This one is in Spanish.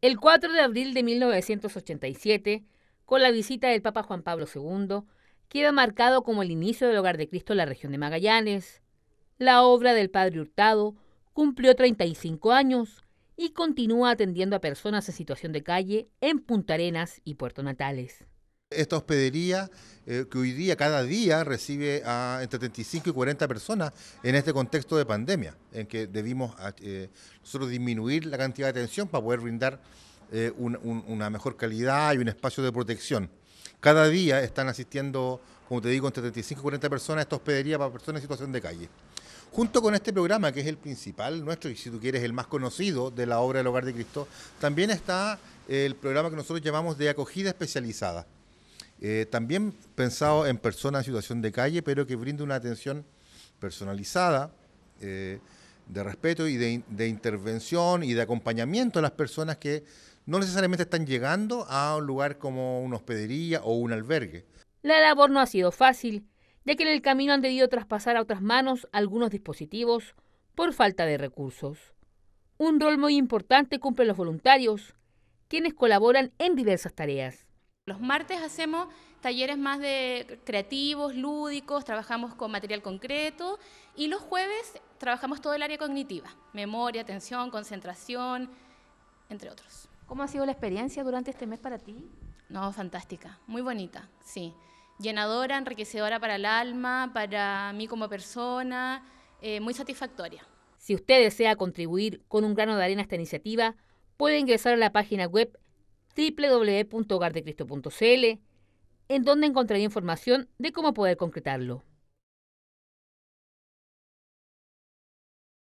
El 4 de abril de 1987, con la visita del Papa Juan Pablo II, queda marcado como el inicio del Hogar de Cristo en la región de Magallanes. La obra del Padre Hurtado cumplió 35 años y continúa atendiendo a personas en situación de calle en Punta Arenas y Puerto Natales. Esta hospedería eh, que hoy día, cada día, recibe a entre 35 y 40 personas en este contexto de pandemia, en que debimos ah, eh, nosotros disminuir la cantidad de atención para poder brindar eh, una mejor calidad y un espacio de protección. Cada día están asistiendo, como te digo, entre 35 y 40 personas a esta hospedería para personas en situación de calle. Junto con este programa, que es el principal nuestro, y si tú quieres el más conocido de la obra del Hogar de Cristo, también está el programa que nosotros llamamos de acogida especializada eh, también pensado en personas en situación de calle, pero que brinde una atención personalizada, eh, de respeto y de, de, intervención y de acompañamiento a las personas que no necesariamente están llegando a un lugar como una hospedería o un albergue. La labor no ha sido fácil, ya que en el camino han debido traspasar a otras manos algunos dispositivos por falta de recursos. Un rol muy importante cumplen los voluntarios, quienes colaboran en diversas tareas. Los martes hacemos talleres más de creativos, lúdicos, trabajamos con material concreto y los jueves trabajamos todo el área cognitiva, memoria, atención, concentración, entre otros. ¿Cómo ha sido la experiencia durante este mes para ti? No, fantástica, muy bonita, sí. Llenadora, enriquecedora para el alma, para mí como persona, eh, muy satisfactoria. Si usted desea contribuir con un grano de arena a esta iniciativa, puede ingresar a la página web www.hogardecristo.cl, en donde encontraré información de cómo poder concretarlo.